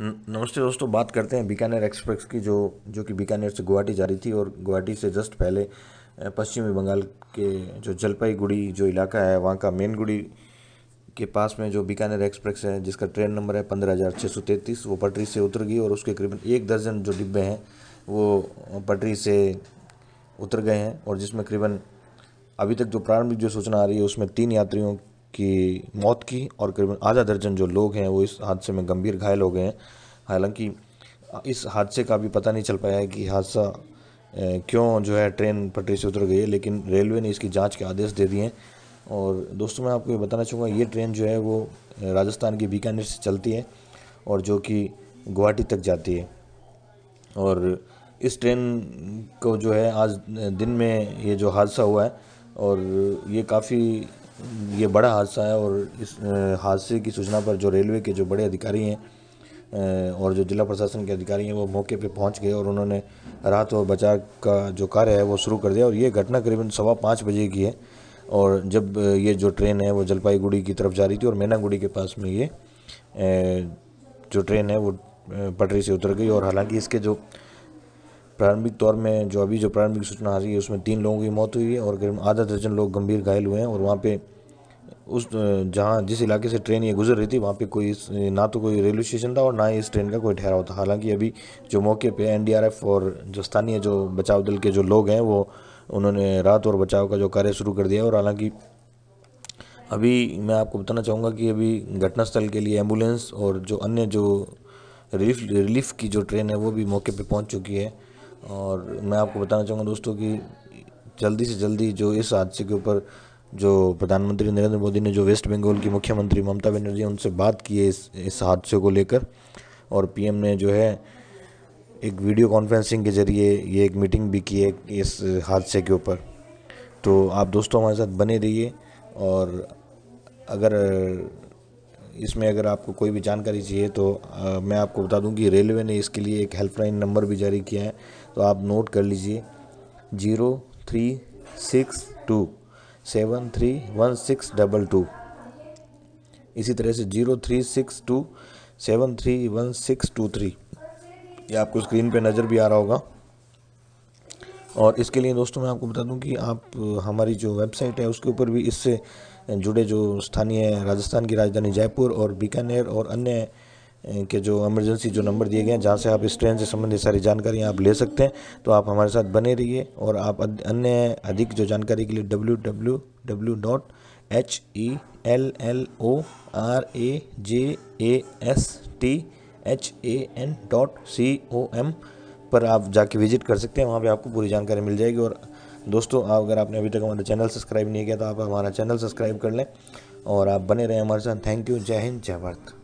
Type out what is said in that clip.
नमस्ते दोस्तों बात करते हैं बीकानेर एक्सप्रेस की जो जो कि बीकानेर से गुवाहाटी जा रही थी और गुवाहाटी से जस्ट पहले पश्चिमी बंगाल के जो जलपाईगुड़ी जो इलाका है वहाँ का मेन गुड़ी के पास में जो बीकानेर एक्सप्रेस है जिसका ट्रेन नंबर है पंद्रह हज़ार छः सौ तैंतीस वो पटरी से उतर गई और उसके करीबन एक दर्जन जो डिब्बे हैं वो पटरी से उतर गए हैं और जिसमें करीबन अभी तक जो प्रारंभिक जो सूचना आ रही है उसमें तीन यात्रियों की मौत की और करीबन आधा दर्जन जो लोग हैं वो इस हादसे में गंभीर घायल हो गए हैं हालांकि इस हादसे का भी पता नहीं चल पाया है कि हादसा क्यों जो है ट्रेन पटरी से उतर गई है लेकिन रेलवे ने इसकी जांच के आदेश दे दिए हैं और दोस्तों मैं आपको ये बताना चाहूँगा ये ट्रेन जो है वो राजस्थान के बीकानेर से चलती है और जो कि गुवाहाटी तक जाती है और इस ट्रेन को जो है आज दिन में ये जो हादसा हुआ है और ये काफ़ी ये बड़ा हादसा है और इस हादसे की सूचना पर जो रेलवे के जो बड़े अधिकारी हैं और जो जिला प्रशासन के अधिकारी हैं वो मौके पे पहुंच गए और उन्होंने राहत और बचाव का जो कार्य है वो शुरू कर दिया और ये घटना करीबन सवा पाँच बजे की है और जब ये जो ट्रेन है वो जलपाईगुड़ी की तरफ जा रही थी और मैनागुड़ी के पास में ये जो ट्रेन है वो पटरी से उतर गई और हालांकि इसके जो प्रारंभिक तौर में जो अभी जो प्रारंभिक सूचना आ रही है उसमें तीन लोगों की मौत हुई है और करीब आधा दर्जन लोग गंभीर घायल हुए हैं और वहाँ पे उस जहाँ जिस इलाके से ट्रेन ये गुजर रही थी वहाँ पे कोई ना तो कोई रेलवे स्टेशन था और ना ही इस ट्रेन का कोई ठहराव था हालांकि अभी जो मौके पे एनडीआरएफ और जो स्थानीय जो बचाव दल के जो लोग हैं वो उन्होंने रात और बचाव का जो कार्य शुरू कर दिया और हालांकि अभी मैं आपको बताना चाहूँगा कि अभी घटनास्थल के लिए एम्बुलेंस और जो अन्य जो रिलीफ रिलीफ की जो ट्रेन है वो भी मौके पर पहुँच चुकी है और मैं आपको बताना चाहूँगा दोस्तों कि जल्दी से जल्दी जो इस हादसे के ऊपर जो प्रधानमंत्री नरेंद्र मोदी ने जो वेस्ट बंगाल की मुख्यमंत्री ममता बनर्जी उनसे बात की है इस इस हादसे को लेकर और पीएम ने जो है एक वीडियो कॉन्फ्रेंसिंग के ज़रिए ये एक मीटिंग भी की है इस हादसे के ऊपर तो आप दोस्तों हमारे साथ बने रहिए और अगर इसमें अगर आपको कोई भी जानकारी चाहिए तो आ, मैं आपको बता दूं कि रेलवे ने इसके लिए एक हेल्पलाइन नंबर भी जारी किया है तो आप नोट कर लीजिए zero three six two seven three one six double two इसी तरह से zero three six two seven three one six two three ये आपको स्क्रीन पे नज़र भी आ रहा होगा और इसके लिए दोस्तों मैं आपको बता दूं कि आप हमारी जो वेबसाइट है उसके ऊपर भी इससे जुड़े जो स्थानीय राजस्थान की राजधानी जयपुर और बीकानेर और अन्य के जो इमरजेंसी जो नंबर दिए गए हैं जहाँ से आप इस ट्रेन से संबंधित सारी जानकारियाँ आप ले सकते हैं तो आप हमारे साथ बने रहिए और आप अन्य अधिक जो जानकारी के लिए W W W dot H E L L O R A J S T H A N dot C O M पर आप जाके विजिट कर सकते हैं वहाँ पर आपको पूरी जानकारी मिल जाएगी और दोस्तों अगर आपने अभी तक हमारा चैनल सब्सक्राइब नहीं किया तो आप हमारा चैनल सब्सक्राइब कर लें और आप बने रहें हमारे साथ थैंक यू जय हिंद जय भारत